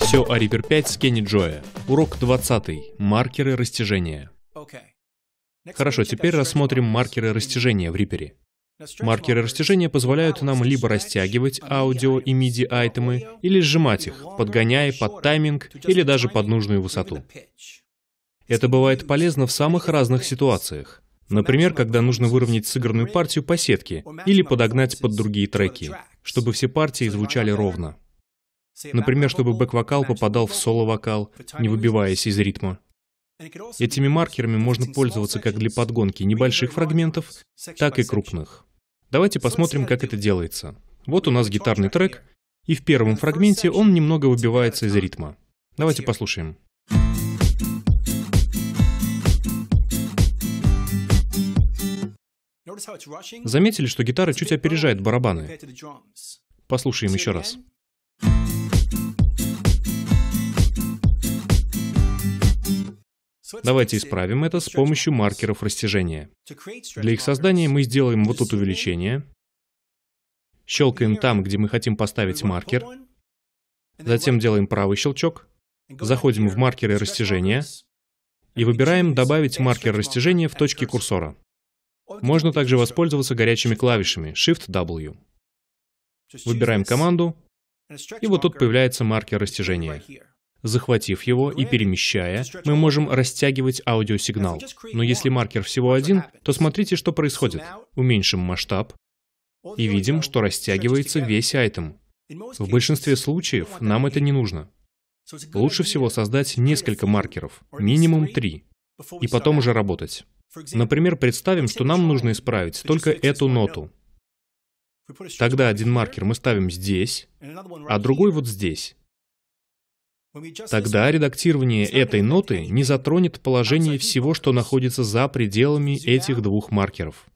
Все о Reaper 5 с Кенни Джоя. Урок 20. Маркеры растяжения. Хорошо, теперь рассмотрим маркеры растяжения в Reaper. Маркеры растяжения позволяют нам либо растягивать аудио и MIDI-айтемы, или сжимать их, подгоняя под тайминг или даже под нужную высоту. Это бывает полезно в самых разных ситуациях. Например, когда нужно выровнять сыгранную партию по сетке или подогнать под другие треки, чтобы все партии звучали ровно. Например, чтобы бэк-вокал попадал в соло-вокал, не выбиваясь из ритма. Этими маркерами можно пользоваться как для подгонки небольших фрагментов, так и крупных. Давайте посмотрим, как это делается. Вот у нас гитарный трек, и в первом фрагменте он немного выбивается из ритма. Давайте послушаем. Thank you Заметили, что гитара чуть опережает барабаны? Послушаем еще раз. Давайте исправим это с помощью маркеров растяжения. Для их создания мы сделаем вот тут увеличение, щелкаем там, где мы хотим поставить маркер, затем делаем правый щелчок, заходим в маркеры растяжения и выбираем «Добавить маркер растяжения в точке курсора». Можно также воспользоваться горячими клавишами Shift-W. Выбираем команду, и вот тут появляется маркер растяжения. Захватив его и перемещая, мы можем растягивать аудиосигнал. Но если маркер всего один, то смотрите, что происходит. Уменьшим масштаб, и видим, что растягивается весь айтем. В большинстве случаев нам это не нужно. Лучше всего создать несколько маркеров, минимум три, и потом уже работать. Например, представим, что нам нужно исправить только эту ноту. Тогда один маркер мы ставим здесь, а другой вот здесь. Тогда редактирование этой ноты не затронет положение всего, что находится за пределами этих двух маркеров.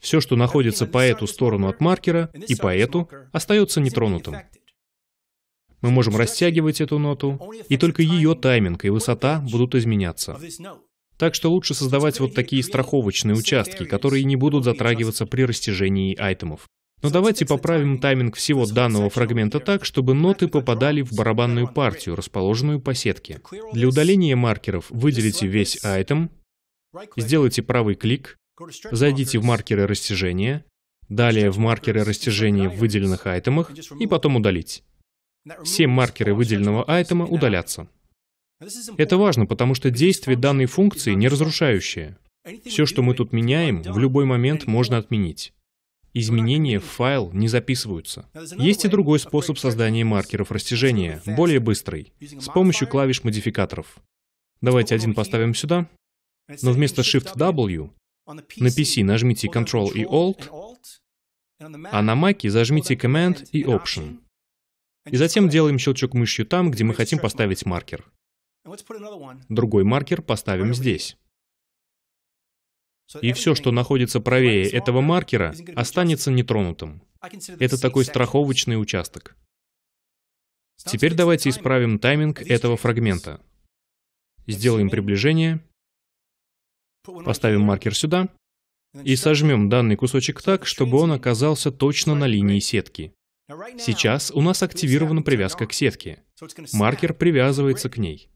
Все, что находится по эту сторону от маркера и по эту, остается нетронутым. Мы можем растягивать эту ноту, и только ее тайминг и высота будут изменяться. Так что лучше создавать вот такие страховочные участки, которые не будут затрагиваться при растяжении айтемов. Но давайте поправим тайминг всего данного фрагмента так, чтобы ноты попадали в барабанную партию, расположенную по сетке. Для удаления маркеров выделите весь айтем, сделайте правый клик, зайдите в маркеры растяжения, далее в маркеры растяжения в выделенных айтемах и потом удалить. Все маркеры выделенного айтема удалятся. Это важно, потому что действие данной функции не разрушающее. Все, что мы тут меняем, в любой момент можно отменить. Изменения в файл не записываются. Есть и другой способ создания маркеров растяжения, более быстрый, с помощью клавиш модификаторов. Давайте один поставим сюда, но вместо Shift-W на PC нажмите Ctrl и Alt, а на Mac зажмите Command и Option. И затем делаем щелчок мышью там, где мы хотим поставить маркер. Другой маркер поставим здесь. И все, что находится правее этого маркера, останется нетронутым. Это такой страховочный участок. Теперь давайте исправим тайминг этого фрагмента. Сделаем приближение, поставим маркер сюда и сожмем данный кусочек так, чтобы он оказался точно на линии сетки. Сейчас у нас активирована привязка к сетке. Маркер привязывается к ней.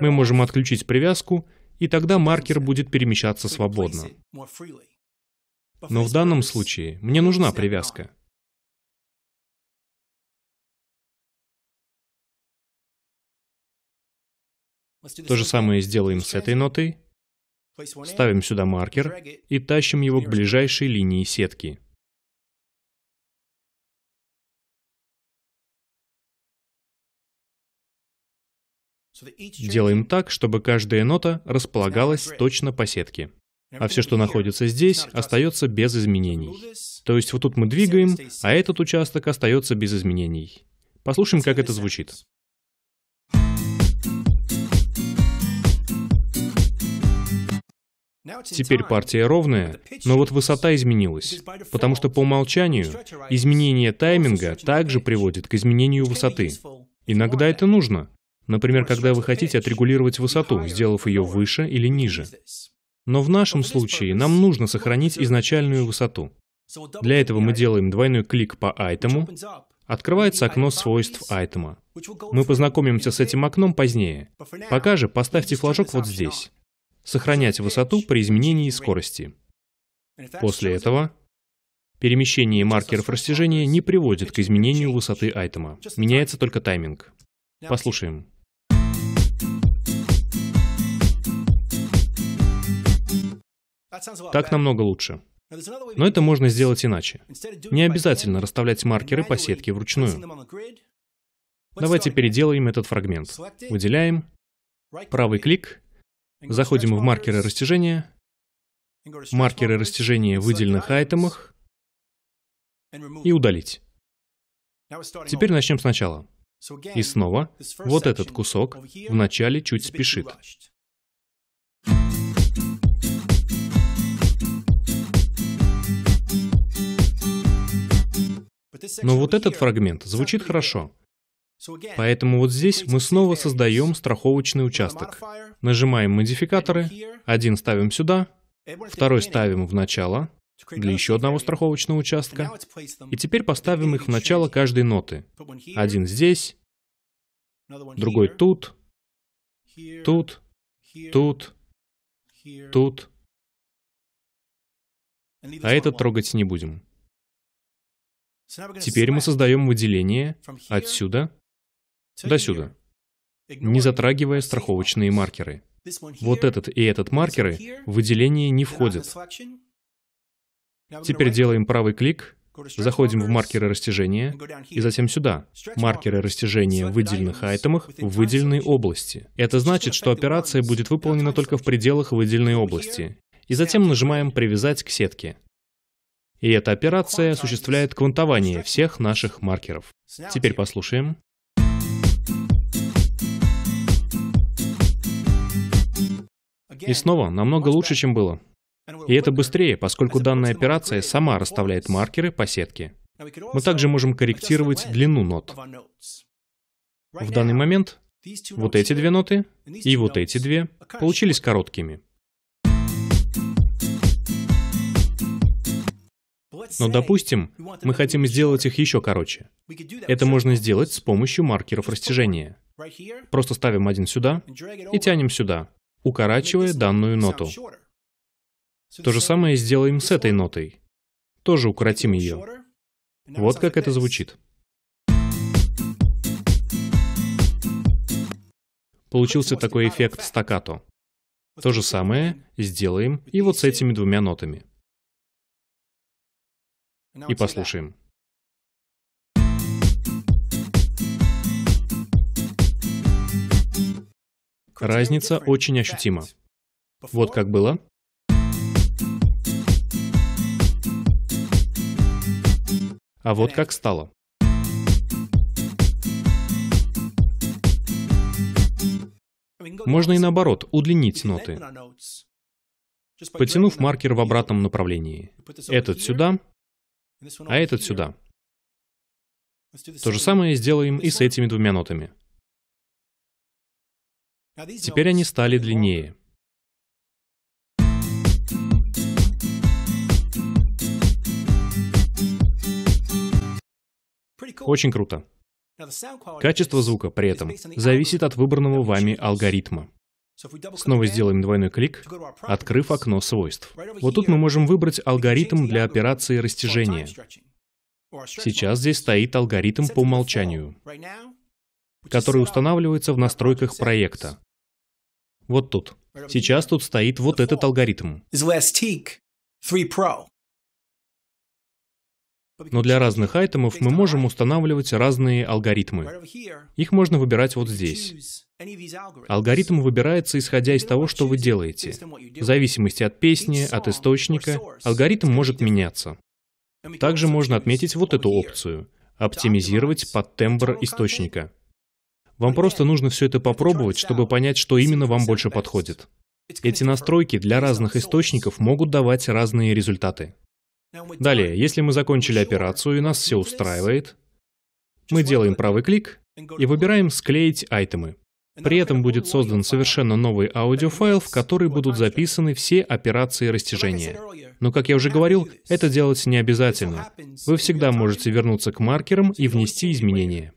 Мы можем отключить привязку, и тогда маркер будет перемещаться свободно. Но в данном случае мне нужна привязка. То же самое сделаем с этой нотой. Ставим сюда маркер и тащим его к ближайшей линии сетки. Делаем так, чтобы каждая нота располагалась точно по сетке. А все, что находится здесь, остается без изменений. То есть вот тут мы двигаем, а этот участок остается без изменений. Послушаем, как это звучит. Теперь партия ровная, но вот высота изменилась, потому что по умолчанию изменение тайминга также приводит к изменению высоты. Иногда это нужно, Например, когда вы хотите отрегулировать высоту, сделав ее выше или ниже. Но в нашем случае нам нужно сохранить изначальную высоту. Для этого мы делаем двойной клик по айтему. Открывается окно свойств айтема. Мы познакомимся с этим окном позднее. Пока же поставьте флажок вот здесь. Сохранять высоту при изменении скорости. После этого перемещение маркеров растяжения не приводит к изменению высоты айтема. Меняется только тайминг. Послушаем. Так намного лучше. Но это можно сделать иначе. Не обязательно расставлять маркеры по сетке вручную. Давайте переделаем этот фрагмент. Выделяем, правый клик, заходим в маркеры растяжения, маркеры растяжения в выделенных айтемах и удалить. Теперь начнем сначала. И снова, вот этот кусок в начале чуть спешит. Но вот этот фрагмент звучит хорошо. Поэтому вот здесь мы снова создаем страховочный участок. Нажимаем модификаторы, один ставим сюда, второй ставим в начало для еще одного страховочного участка. И теперь поставим их в начало каждой ноты. Один здесь, другой тут, тут, тут, тут. А этот трогать не будем. Теперь мы создаем выделение отсюда до сюда, не затрагивая страховочные маркеры. Вот этот и этот маркеры в выделение не входят. Теперь делаем правый клик, заходим в маркеры растяжения и затем сюда. Маркеры растяжения в выделенных айтемах в выделенной области. Это значит, что операция будет выполнена только в пределах выделенной области. И затем нажимаем «Привязать к сетке». И эта операция осуществляет квантование всех наших маркеров. Теперь послушаем. И снова намного лучше, чем было. И это быстрее, поскольку данная операция сама расставляет маркеры по сетке. Мы также можем корректировать длину нот. В данный момент вот эти две ноты и вот эти две получились короткими. Но, допустим, мы хотим сделать их еще короче. Это можно сделать с помощью маркеров растяжения. Просто ставим один сюда и тянем сюда, укорачивая данную ноту. То же самое сделаем с этой нотой. Тоже укоротим ее. Вот как это звучит. Получился такой эффект стакато. То же самое сделаем и вот с этими двумя нотами и послушаем. Разница очень ощутима. Вот как было. А вот как стало. Можно и наоборот, удлинить ноты, потянув маркер в обратном направлении. Этот сюда, а этот сюда. То же самое сделаем и с этими двумя нотами. Теперь они стали длиннее. Очень круто. Качество звука при этом зависит от выбранного вами алгоритма. Снова сделаем двойной клик, открыв окно свойств. Вот тут мы можем выбрать алгоритм для операции растяжения. Сейчас здесь стоит алгоритм по умолчанию, который устанавливается в настройках проекта. Вот тут. Сейчас тут стоит вот этот алгоритм. Но для разных айтемов мы можем устанавливать разные алгоритмы. Их можно выбирать вот здесь. Алгоритм выбирается исходя из того, что вы делаете. В зависимости от песни, от источника, алгоритм может меняться. Также можно отметить вот эту опцию — оптимизировать под тембр источника. Вам просто нужно все это попробовать, чтобы понять, что именно вам больше подходит. Эти настройки для разных источников могут давать разные результаты. Далее, если мы закончили операцию и нас все устраивает, мы делаем правый клик и выбираем «Склеить айтемы». При этом будет создан совершенно новый аудиофайл, в который будут записаны все операции растяжения. Но, как я уже говорил, это делать не обязательно. Вы всегда можете вернуться к маркерам и внести изменения.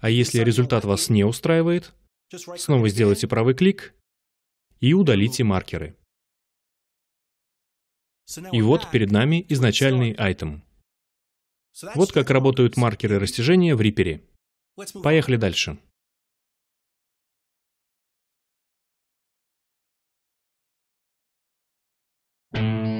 А если результат вас не устраивает, снова сделайте правый клик и удалите маркеры. И вот перед нами изначальный айтем. Вот как работают маркеры растяжения в Reaper. Поехали дальше. thank you